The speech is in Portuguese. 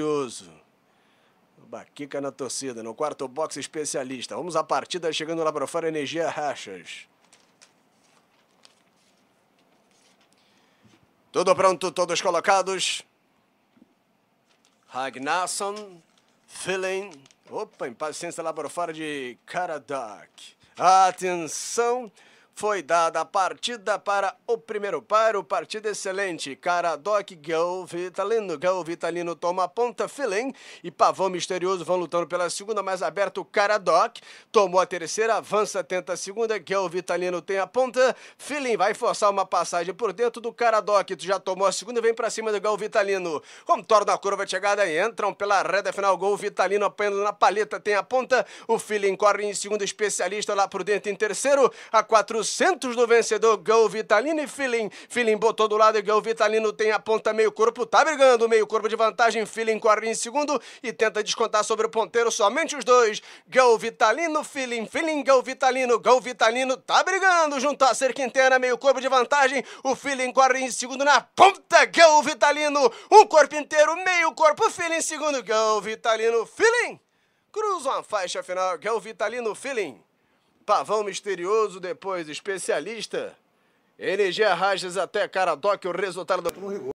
maravilhoso. Baquica na torcida, no quarto box especialista. Vamos à partida, chegando lá para fora, Energia Rachas. Tudo pronto, todos colocados. Ragnarsson, Filling. Opa, impaciência lá para fora de Karadak. Atenção, foi dada a partida para o primeiro paro, partida excelente. Karadoc Gol, Vitalino, Gol, Vitalino toma a ponta, Filen e Pavão Misterioso vão lutando pela segunda, mais aberto Karadoc tomou a terceira, avança, tenta a segunda, Gol, Vitalino tem a ponta, Filen vai forçar uma passagem por dentro do tu já tomou a segunda, vem para cima do Gol, Vitalino. torna a curva de chegada e entram pela reta final, Gol, Vitalino apanhando na paleta, tem a ponta, o Filen corre em segundo, especialista lá por dentro em terceiro, a quatro centros do vencedor, Gol Vitalino e Feeling. Feeling botou do lado e Gol Vitalino tem a ponta meio corpo, tá brigando, meio corpo de vantagem. Feeling corre em segundo e tenta descontar sobre o ponteiro, somente os dois. Gol Vitalino, Feeling, Feeling, Gol Vitalino, Gol Vitalino tá brigando junto à cerca inteira, meio corpo de vantagem. O Feeling corre em segundo na ponta, Gol Vitalino, um corpo inteiro, meio corpo, Feeling em segundo, Gol Vitalino, Feeling. Cruzam a faixa final, Gol Vitalino, Feeling. Pavão misterioso, depois especialista. Energia Rajas até Caradoc, o resultado do...